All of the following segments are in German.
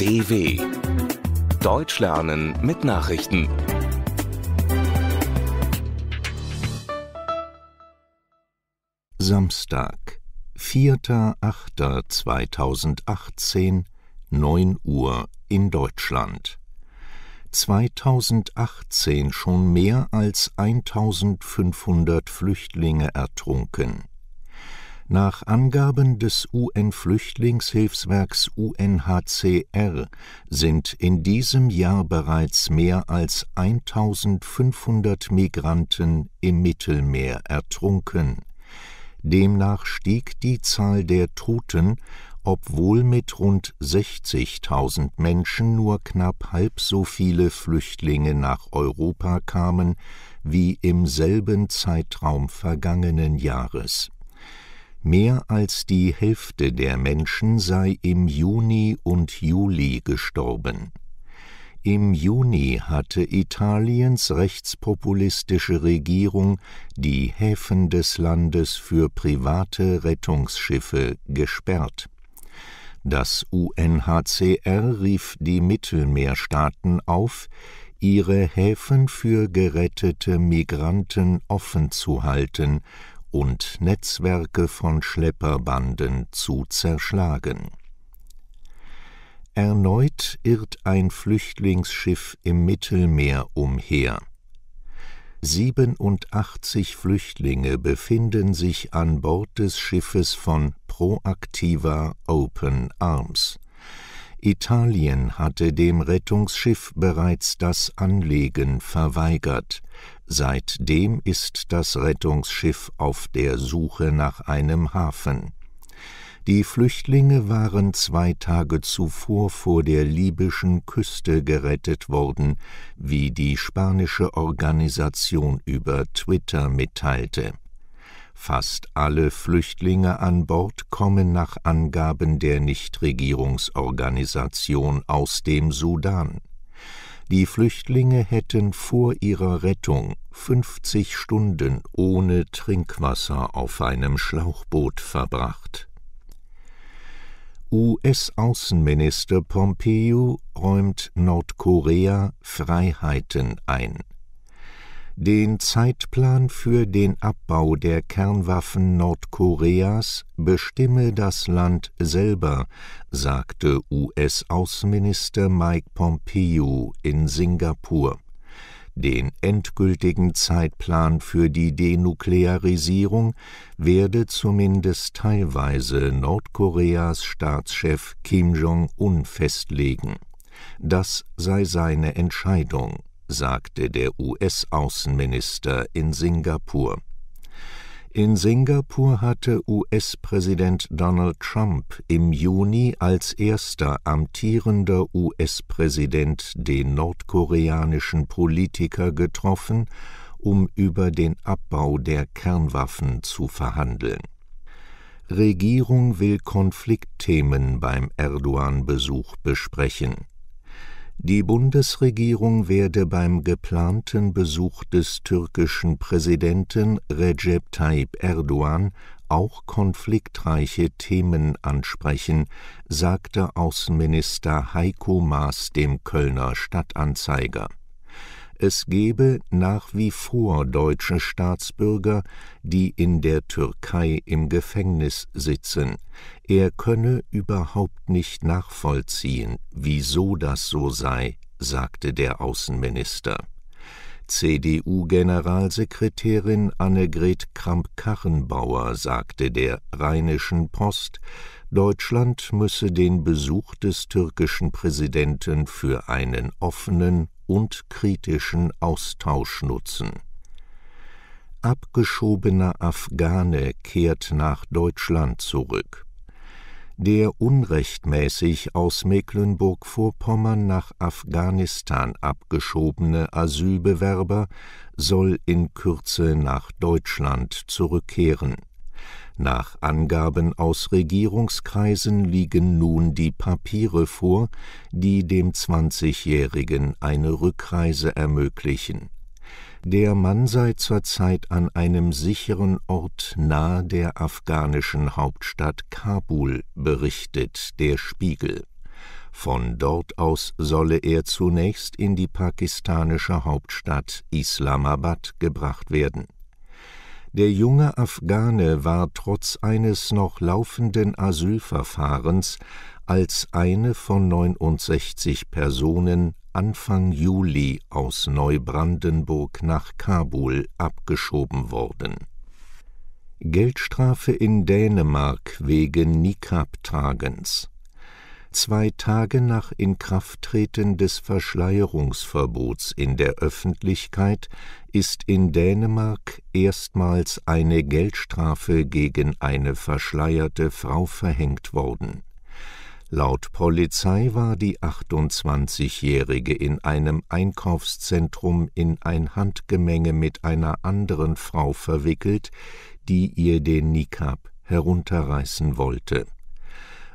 DW Deutsch lernen mit Nachrichten. Samstag, 4.8.2018, 9 Uhr in Deutschland. 2018 schon mehr als 1500 Flüchtlinge ertrunken. Nach Angaben des UN-Flüchtlingshilfswerks UNHCR sind in diesem Jahr bereits mehr als 1500 Migranten im Mittelmeer ertrunken. Demnach stieg die Zahl der Toten, obwohl mit rund 60.000 Menschen nur knapp halb so viele Flüchtlinge nach Europa kamen wie im selben Zeitraum vergangenen Jahres Mehr als die Hälfte der Menschen sei im Juni und Juli gestorben. Im Juni hatte Italiens rechtspopulistische Regierung die Häfen des Landes für private Rettungsschiffe gesperrt. Das UNHCR rief die Mittelmeerstaaten auf, ihre Häfen für gerettete Migranten offen zu halten und Netzwerke von Schlepperbanden zu zerschlagen. Erneut irrt ein Flüchtlingsschiff im Mittelmeer umher. 87 Flüchtlinge befinden sich an Bord des Schiffes von Proactiva Open Arms. Italien hatte dem Rettungsschiff bereits das Anlegen verweigert. Seitdem ist das Rettungsschiff auf der Suche nach einem Hafen. Die Flüchtlinge waren zwei Tage zuvor vor der libyschen Küste gerettet worden, wie die spanische Organisation über Twitter mitteilte Fast alle Flüchtlinge an Bord kommen nach Angaben der Nichtregierungsorganisation aus dem Sudan. Die Flüchtlinge hätten vor ihrer Rettung 50 Stunden ohne Trinkwasser auf einem Schlauchboot verbracht. US-Außenminister Pompeo räumt Nordkorea Freiheiten ein den Zeitplan für den Abbau der Kernwaffen Nordkoreas bestimme das Land selber, sagte US-Außenminister Mike Pompeo in Singapur. Den endgültigen Zeitplan für die Denuklearisierung werde zumindest teilweise Nordkoreas Staatschef Kim Jong-un festlegen. Das sei seine Entscheidung sagte der US-Außenminister in Singapur. In Singapur hatte US-Präsident Donald Trump im Juni als erster amtierender US-Präsident den nordkoreanischen Politiker getroffen, um über den Abbau der Kernwaffen zu verhandeln. Regierung will Konfliktthemen beim Erdogan-Besuch besprechen die Bundesregierung werde beim geplanten Besuch des türkischen Präsidenten Recep Tayyip Erdogan auch konfliktreiche Themen ansprechen, sagte Außenminister Heiko Maas dem Kölner Stadtanzeiger es gebe nach wie vor deutsche Staatsbürger, die in der Türkei im Gefängnis sitzen. Er könne überhaupt nicht nachvollziehen, wieso das so sei, sagte der Außenminister. CDU-Generalsekretärin Annegret Kramp-Karrenbauer sagte der Rheinischen Post, Deutschland müsse den Besuch des türkischen Präsidenten für einen offenen und kritischen Austausch nutzen. Abgeschobener Afghane kehrt nach Deutschland zurück. Der unrechtmäßig aus Mecklenburg-Vorpommern nach Afghanistan abgeschobene Asylbewerber soll in Kürze nach Deutschland zurückkehren nach Angaben aus Regierungskreisen liegen nun die Papiere vor, die dem 20-Jährigen eine Rückreise ermöglichen. Der Mann sei zurzeit an einem sicheren Ort nahe der afghanischen Hauptstadt Kabul, berichtet der Spiegel. Von dort aus solle er zunächst in die pakistanische Hauptstadt Islamabad gebracht werden der junge Afghane war trotz eines noch laufenden Asylverfahrens als eine von 69 Personen Anfang Juli aus Neubrandenburg nach Kabul abgeschoben worden. Geldstrafe in Dänemark wegen Nikab-Tragens zwei Tage nach Inkrafttreten des Verschleierungsverbots in der Öffentlichkeit ist in Dänemark erstmals eine Geldstrafe gegen eine verschleierte Frau verhängt worden. Laut Polizei war die 28-Jährige in einem Einkaufszentrum in ein Handgemenge mit einer anderen Frau verwickelt, die ihr den Nikab herunterreißen wollte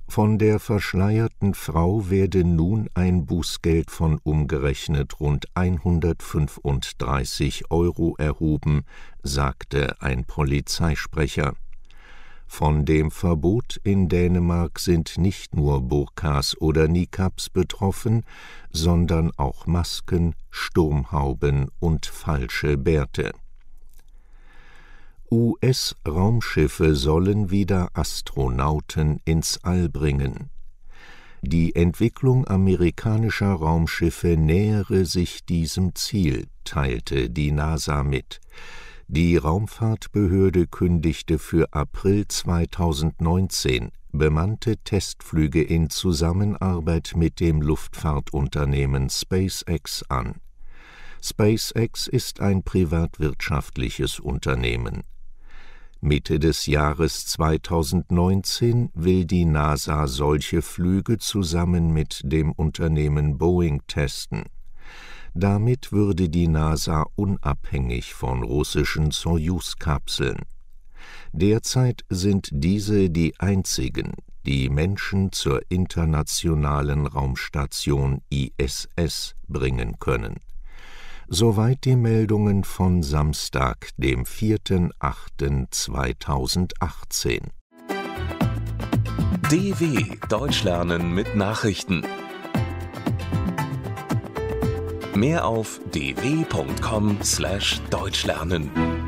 von der verschleierten Frau werde nun ein Bußgeld von umgerechnet rund 135 Euro erhoben, sagte ein Polizeisprecher. Von dem Verbot in Dänemark sind nicht nur Burkas oder Nikabs betroffen, sondern auch Masken, Sturmhauben und falsche Bärte US-Raumschiffe sollen wieder Astronauten ins All bringen. Die Entwicklung amerikanischer Raumschiffe nähere sich diesem Ziel, teilte die NASA mit. Die Raumfahrtbehörde kündigte für April 2019 bemannte Testflüge in Zusammenarbeit mit dem Luftfahrtunternehmen SpaceX an. SpaceX ist ein privatwirtschaftliches Unternehmen. Mitte des Jahres 2019 will die NASA solche Flüge zusammen mit dem Unternehmen Boeing testen. Damit würde die NASA unabhängig von russischen Soyuz-Kapseln. Derzeit sind diese die einzigen, die Menschen zur internationalen Raumstation ISS bringen können soweit die Meldungen von Samstag, dem 4.8.2018. DW Deutsch lernen mit Nachrichten. Mehr auf dw.com/deutschlernen.